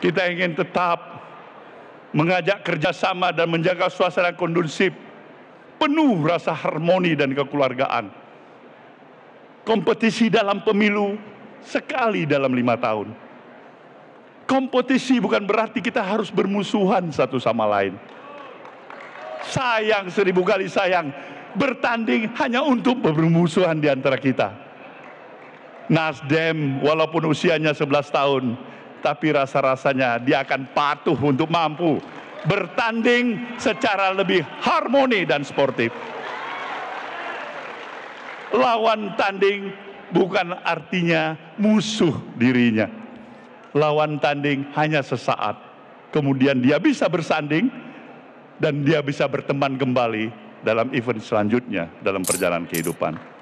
Kita ingin tetap mengajak kerjasama dan menjaga suasana kondusif penuh rasa harmoni dan kekeluargaan. Kompetisi dalam pemilu sekali dalam lima tahun. Kompetisi bukan berarti kita harus bermusuhan satu sama lain. Sayang seribu kali sayang, bertanding hanya untuk bermusuhan di antara kita. Nasdem walaupun usianya 11 tahun, tapi rasa-rasanya dia akan patuh untuk mampu bertanding secara lebih harmoni dan sportif. Lawan tanding bukan artinya musuh dirinya. Lawan tanding hanya sesaat. Kemudian dia bisa bersanding dan dia bisa berteman kembali dalam event selanjutnya dalam perjalanan kehidupan.